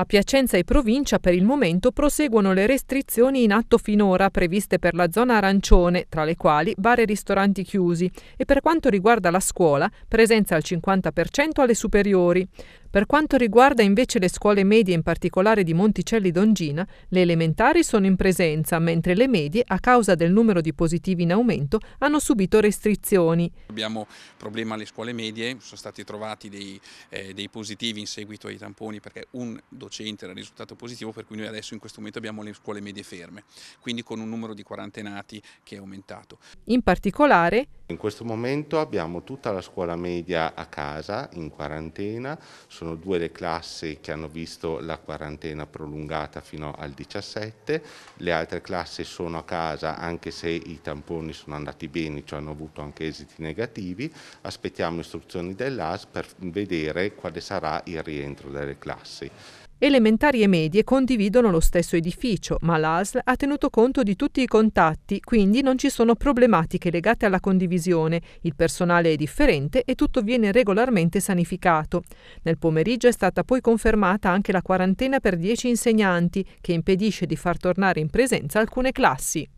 A Piacenza e provincia per il momento proseguono le restrizioni in atto finora previste per la zona arancione, tra le quali bar e ristoranti chiusi, e per quanto riguarda la scuola, presenza al 50% alle superiori. Per quanto riguarda invece le scuole medie, in particolare di Monticelli Dongina, le elementari sono in presenza, mentre le medie, a causa del numero di positivi in aumento, hanno subito restrizioni. Abbiamo problema alle scuole medie, sono stati trovati dei, eh, dei positivi in seguito ai tamponi perché un docente era risultato positivo, per cui noi adesso in questo momento abbiamo le scuole medie ferme, quindi con un numero di quarantenati che è aumentato. In particolare... In questo momento abbiamo tutta la scuola media a casa, in quarantena, sono due le classi che hanno visto la quarantena prolungata fino al 17, le altre classi sono a casa anche se i tamponi sono andati bene, cioè hanno avuto anche esiti negativi, aspettiamo istruzioni dell'AS per vedere quale sarà il rientro delle classi. Elementari e medie condividono lo stesso edificio, ma l'ASL ha tenuto conto di tutti i contatti, quindi non ci sono problematiche legate alla condivisione, il personale è differente e tutto viene regolarmente sanificato. Nel pomeriggio è stata poi confermata anche la quarantena per 10 insegnanti, che impedisce di far tornare in presenza alcune classi.